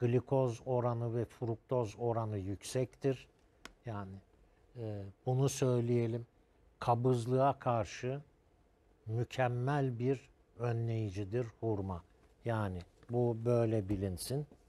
glikoz oranı ve fruktoz oranı yüksektir. Yani e, bunu söyleyelim. Kabızlığa karşı mükemmel bir önleyicidir hurma. Yani bu böyle bilinsin.